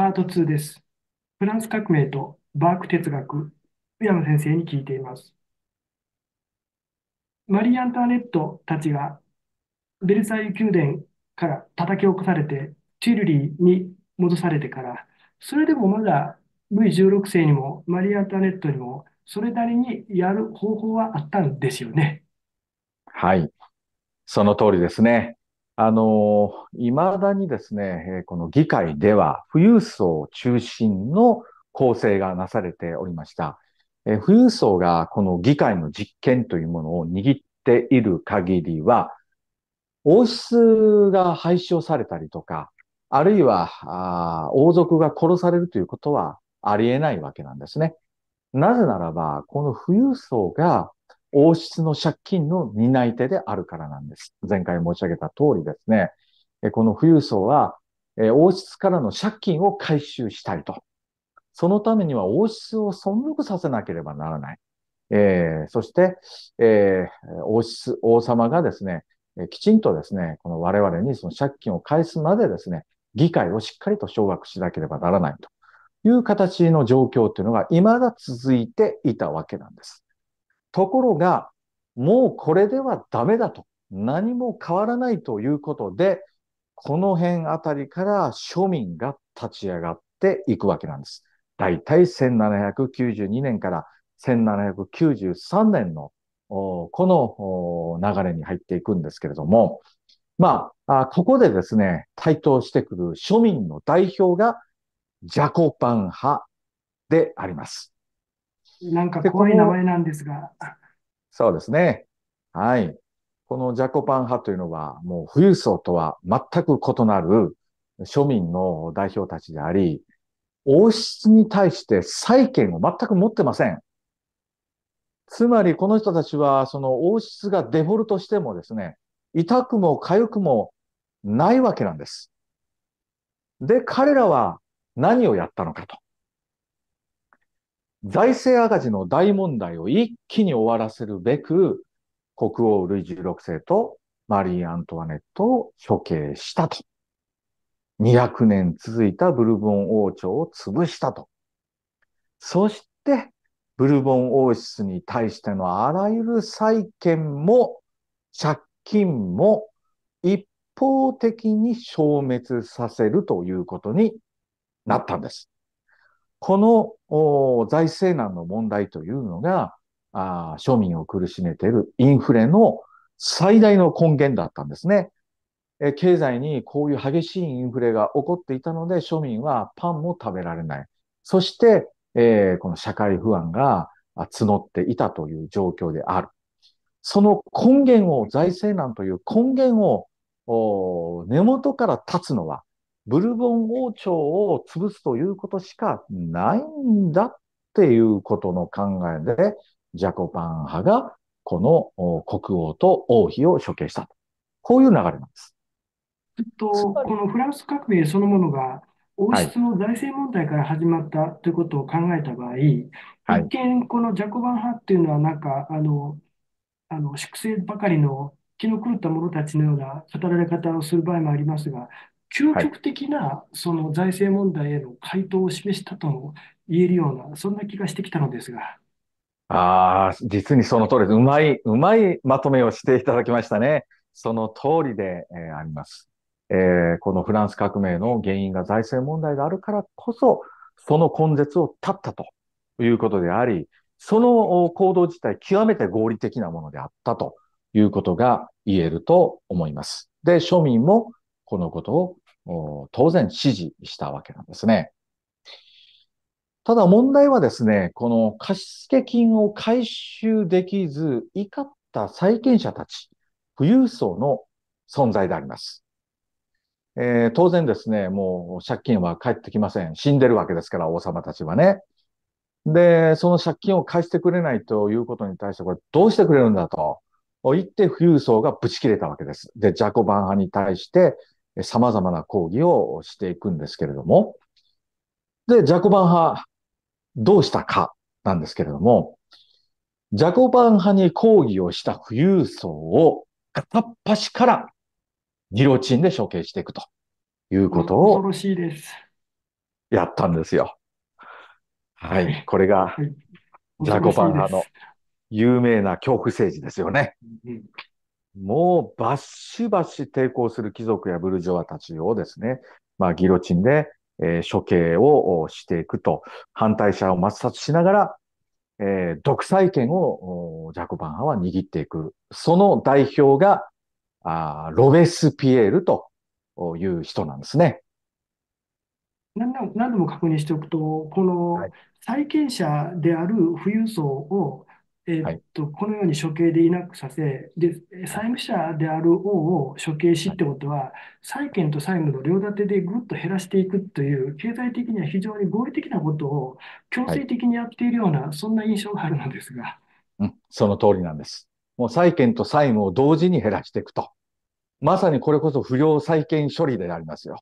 パート2です。フランス革命とバーク哲学、宇山先生に聞いています。マリー・アンターネットたちがベルサイユ宮殿から叩き起こされて、チルリーに戻されてから、それでもまだ v 16世にもマリー・アンターネットにも、それなりにやる方法はあったんですよね。はい。その通りですね。あの、いまだにですね、この議会では、富裕層中心の構成がなされておりました。え富裕層がこの議会の実権というものを握っている限りは、王室が廃止をされたりとか、あるいはあ王族が殺されるということはありえないわけなんですね。なぜならば、この富裕層が王室の借金の担い手であるからなんです。前回申し上げた通りですね。この富裕層は、王室からの借金を回収したいと。そのためには王室を存続させなければならない。えー、そして、えー、王室、王様がですね、きちんとですね、この我々にその借金を返すまでですね、議会をしっかりと掌握しなければならないという形の状況というのが未だ続いていたわけなんです。ところが、もうこれではダメだと。何も変わらないということで、この辺あたりから庶民が立ち上がっていくわけなんです。だいたい1792年から1793年のこの流れに入っていくんですけれども、まあ、ここでですね、台頭してくる庶民の代表がジャコパン派であります。なんか怖い名前なんですが。そうですね。はい。このジャコパン派というのは、もう富裕層とは全く異なる庶民の代表たちであり、王室に対して債権を全く持ってません。つまりこの人たちは、その王室がデフォルトしてもですね、痛くも痒くもないわけなんです。で、彼らは何をやったのかと。財政赤字の大問題を一気に終わらせるべく、国王ルイ16世とマリー・アントワネットを処刑したと。200年続いたブルボン王朝を潰したと。そして、ブルボン王室に対してのあらゆる債権も借金も一方的に消滅させるということになったんです。この財政難の問題というのが、あ庶民を苦しめているインフレの最大の根源だったんですね。え経済にこういう激しいインフレが起こっていたので、庶民はパンも食べられない。そして、えー、この社会不安が募っていたという状況である。その根源を、財政難という根源を、根元から立つのは、ブルボン王朝を潰すということしかないんだっていうことの考えで、ジャコパン派がこの国王と王妃を処刑したと。こういう流れなんです。えっと、このフランス革命そのものが、王室の財政問題から始まったということを考えた場合、はい、一見、このジャコバン派っていうのは、なんか、あの、あの粛清ばかりの気の狂った者たちのような語られ方をする場合もありますが、究極的なその財政問題への回答を示したとも言えるような、そんな気がしてきたのですが。ああ、実にその通りです。うまい、うまいまとめをしていただきましたね。その通りで、えー、あります、えー。このフランス革命の原因が財政問題であるからこそ、その根絶を断ったということであり、その行動自体極めて合理的なものであったということが言えると思います。で、庶民もこのことを当然支持したわけなんですね。ただ問題はですね、この貸付金を回収できず、怒った債権者たち、富裕層の存在であります。えー、当然ですね、もう借金は返ってきません。死んでるわけですから、王様たちはね。で、その借金を返してくれないということに対して、これどうしてくれるんだと言って富裕層がぶち切れたわけです。で、ジャコバン派に対して様々な講義をしていくんですけれども、で、ジャコバン派、どうしたかなんですけれども、ジャコバン派に抗議をした富裕層を片っ端からギロチンで処刑していくということを。恐ろしいです。やったんですよ。はい。これが、ジャコバン派の有名な恐怖政治ですよね。もうバッシバシ抵抗する貴族やブルジョワたちをですね、まあ、ギロチンで、えー、処刑をしていくと、反対者を抹殺しながら、えー、独裁権をジャコバン派は握っていく。その代表が、あロベスピエールという人なんですね。何度も何度も確認しておくと、この債権者である富裕層をえっと、はい、このように処刑でいなくさせ、で、債務者である王を処刑しってことは、債権と債務の両立てでぐっと減らしていくという、経済的には非常に合理的なことを強制的にやっているような、はい、そんな印象があるのですが。うん、その通りなんです。もう債権と債務を同時に減らしていくと。まさにこれこそ不良債権処理でありますよ。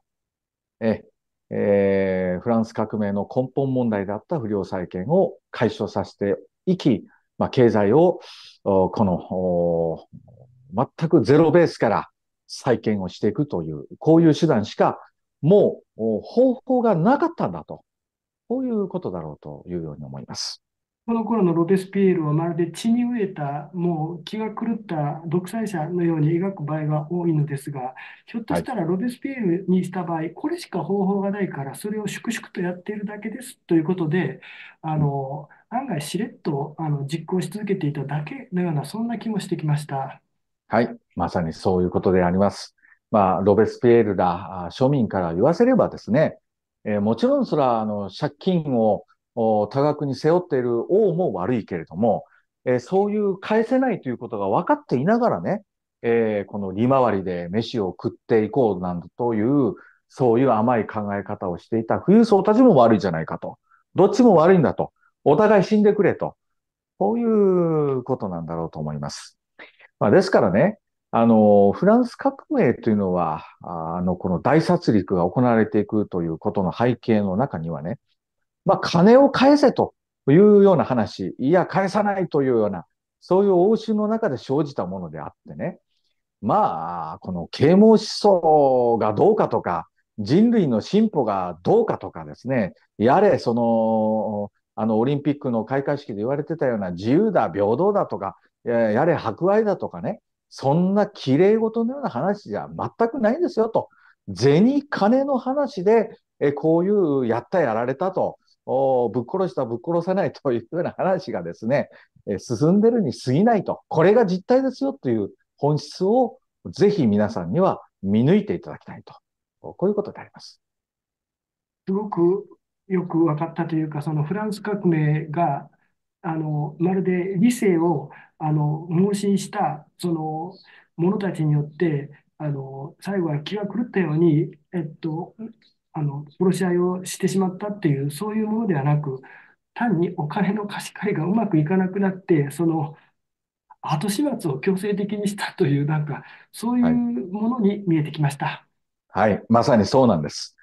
え、えー、フランス革命の根本問題だった不良債権を解消させていき、まあ、経済を、この、全くゼロベースから再建をしていくという、こういう手段しか、もう方法がなかったんだと、こういうことだろうというように思います。この頃のロベスピエールはまるで血に飢えた、もう気が狂った独裁者のように描く場合が多いのですが、ひょっとしたらロベスピエールにした場合、はい、これしか方法がないから、それを粛々とやっているだけですということで、あの、うん案外しれっとあの実行し続けていただけのような、そんな気もしてきました。はい、まさにそういうことであります。まあ、ロベスピエールら庶民から言わせればですね、えー、もちろんそれはあの借金を多額に背負っている王も悪いけれども、えー、そういう返せないということが分かっていながらね、えー、この利回りで飯を食っていこうなんという、そういう甘い考え方をしていた富裕層たちも悪いじゃないかと。どっちも悪いんだと。お互い死んでくれと。こういうことなんだろうと思います。まあ、ですからね、あの、フランス革命というのは、あの、この大殺戮が行われていくということの背景の中にはね、まあ、金を返せというような話、いや、返さないというような、そういう応酬の中で生じたものであってね、まあ、この啓蒙思想がどうかとか、人類の進歩がどうかとかですね、やれ、その、あのオリンピックの開会式で言われてたような自由だ、平等だとか、やれ博愛だとかね、そんなき綺麗事のような話じゃ全くないんですよと。銭金の話で、えこういうやったやられたと、ぶっ殺したぶっ殺さないというような話がですね、え進んでるに過ぎないと。これが実態ですよという本質をぜひ皆さんには見抜いていただきたいと。こういうことであります。すごくよく分かったというか、そのフランス革命が、あの、まるで理性を、あの、盲信した、その、者たちによって、あの、最後は気が狂ったように、えっと、あの、殺し合いをしてしまったっていう、そういうものではなく、単にお金の貸し借りがうまくいかなくなって、その、後始末を強制的にしたという、なんか、そういうものに見えてきました。はい、はい、まさにそうなんです。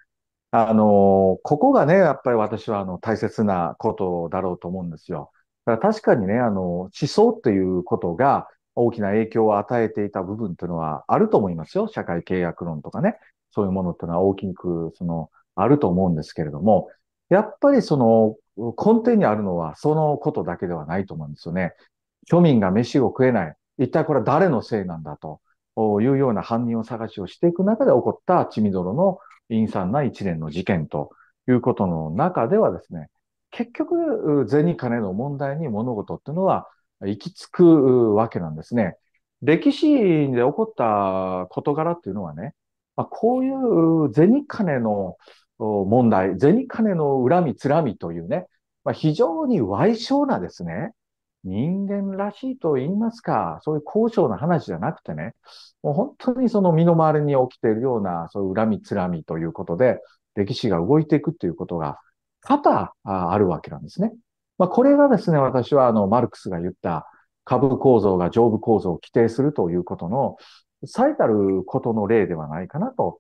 あの、ここがね、やっぱり私はあの大切なことだろうと思うんですよ。だから確かにね、あの、思想ということが大きな影響を与えていた部分というのはあると思いますよ。社会契約論とかね、そういうものっていうのは大きく、その、あると思うんですけれども、やっぱりその根底にあるのはそのことだけではないと思うんですよね。庶民が飯を食えない。一体これは誰のせいなんだというような犯人を探しをしていく中で起こった血みどろの陰惨な一連の事件ということの中ではですね、結局、銭金の問題に物事っていうのは行き着くわけなんですね。歴史で起こった事柄っていうのはね、まあ、こういう銭金の問題、銭金の恨み、つらみというね、まあ、非常に歪償なですね、人間らしいと言いますか、そういう高尚な話じゃなくてね、もう本当にその身の回りに起きているような、そういう恨みつらみということで、歴史が動いていくということが多々あるわけなんですね。まあ、これがですね、私はあの、マルクスが言った株構造が上部構造を規定するということの最たることの例ではないかなと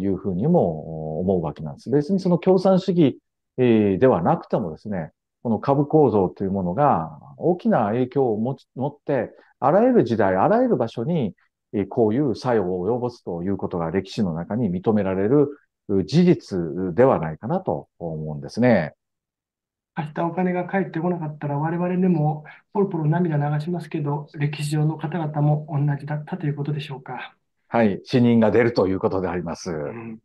いうふうにも思うわけなんです。別にその共産主義ではなくてもですね、この株構造というものが大きな影響を持って、あらゆる時代、あらゆる場所にこういう作用を及ぼすということが歴史の中に認められる事実ではないかなと思うんですね。明日お金が返ってこなかったら我々でもポロポロ涙流しますけど、歴史上の方々も同じだったということでしょうか。はい、死人が出るということであります。うん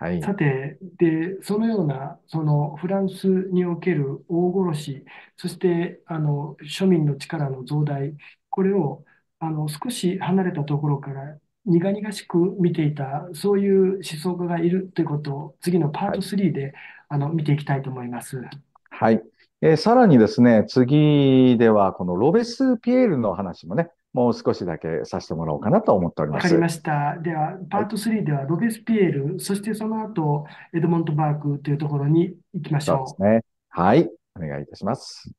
はい、さて、で、そのような、そのフランスにおける大殺し、そしてあの庶民の力の増大、これをあの少し離れたところから苦々しく見ていた、そういう思想家がいるということを、次のパート3で、はい、あの見ていきたいと思います。はい。えー、さらにですね、次では、このロベス・ピエールの話もね、もう少しだけさせてもらおうかなと思っております。わかりました。では、パート3ではロベスピエール、はい、そしてその後、エドモント・バークというところに行きましょう。そうですね。はい。お願いいたします。